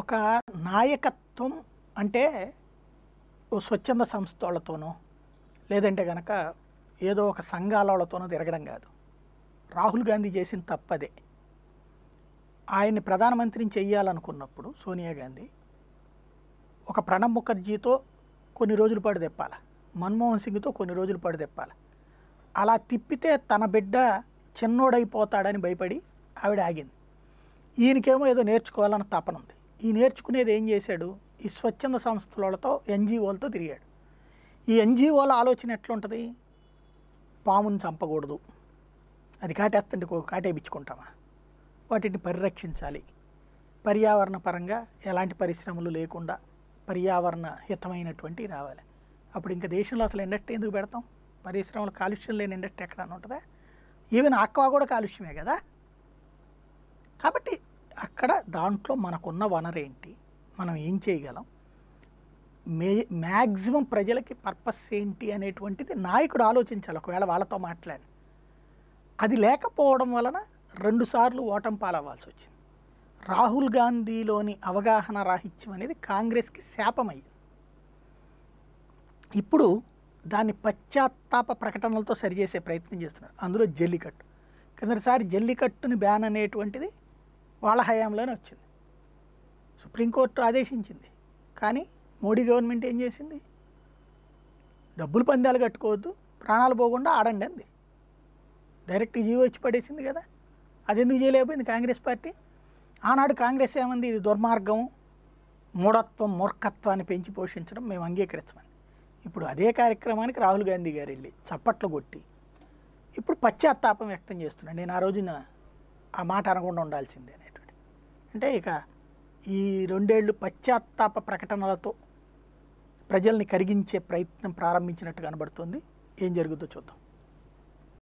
ఒక నాయకత్వం అంటే ఓ స్వచ్ఛంద సంస్థలతోనో లేదంటే కనుక ఏదో ఒక సంఘాలతోనో తిరగడం కాదు రాహుల్ గాంధీ చేసిన తప్పదే ఆయన్ని ప్రధానమంత్రిని చెయ్యాలనుకున్నప్పుడు సోనియా గాంధీ ఒక ప్రణబ్ ముఖర్జీతో కొన్ని రోజుల పాటు తెప్పాలి మన్మోహన్ సింగ్తో కొన్ని రోజుల పాటు తెప్పాలి అలా తిప్పితే తన బిడ్డ చిన్నోడైపోతాడని భయపడి ఆవిడ ఆగింది ఈయనకేమో ఏదో నేర్చుకోవాలన్న తపన ఉంది ఈ నేర్చుకునేది ఏం చేశాడు ఈ స్వచ్ఛంద సంస్థలతో ఎన్జిఓలతో తిరిగాడు ఈ ఎన్జిఓల ఆలోచన ఎట్లుంటుంది పాముని చంపకూడదు అది కాటేస్తుంటే కాటేపించుకుంటామా వాటిని పరిరక్షించాలి పర్యావరణ పరంగా ఎలాంటి పరిశ్రమలు లేకుండా పర్యావరణ హితమైనటువంటి రావాలి అప్పుడు ఇంకా దేశంలో అసలు ఇండస్ట్రీ ఎందుకు పెడతాం పరిశ్రమలు కాలుష్యం లేని ఇండస్ట్రీ ఎక్కడ ఉంటుందా ఈవెన్ ఆక్వా కూడా కాలుష్యమే కదా కాబట్టి అక్కడ దాంట్లో మనకున్న వనరేంటి మనం ఏం చేయగలం మే మ్యాక్సిమం ప్రజలకి పర్పస్ ఏంటి అనేటువంటిది నాయకుడు ఆలోచించాలి ఒకవేళ వాళ్ళతో మాట్లాడి అది లేకపోవడం వలన రెండుసార్లు ఓటం పాలవ్వాల్సి వచ్చింది రాహుల్ గాంధీలోని అవగాహన రాహిత్యం అనేది కాంగ్రెస్కి శాపమయ్యింది ఇప్పుడు దాన్ని పశ్చాత్తాప ప్రకటనలతో సరిచేసే ప్రయత్నం చేస్తున్నారు అందులో జల్లికట్టు కిందటిసారి జల్లికట్టుని బ్యాన్ అనేటువంటిది వాళ్ళ హయాంలోనే వచ్చింది సుప్రీంకోర్టు ఆదేశించింది కానీ మోడీ గవర్నమెంట్ ఏం చేసింది డబ్బులు పందాలు కట్టుకోవద్దు ప్రాణాలు పోకుండా ఆడండి అంది డైరెక్ట్ జీవో వచ్చి పడేసింది కదా అది ఎందుకు చేయలేకపోయింది కాంగ్రెస్ పార్టీ ఆనాడు కాంగ్రెస్ ఏమంది ఇది దుర్మార్గం మూఢత్వం మూర్ఖత్వాన్ని పెంచి పోషించడం మేము అంగీకరించమని ఇప్పుడు అదే కార్యక్రమానికి రాహుల్ గాంధీ గారు వెళ్ళి చప్పట్లు కొట్టి ఇప్పుడు పశ్చాత్తాపం వ్యక్తం చేస్తున్నాను నేను ఆ రోజున ఆ మాట అనకుండా ఉండాల్సిందే అంటే ఇక ఈ రెండేళ్లు పశ్చాత్తాప ప్రకటనలతో ప్రజల్ని కరిగించే ప్రయత్నం ప్రారంభించినట్టు కనబడుతుంది ఏం జరుగుతుందో చూద్దాం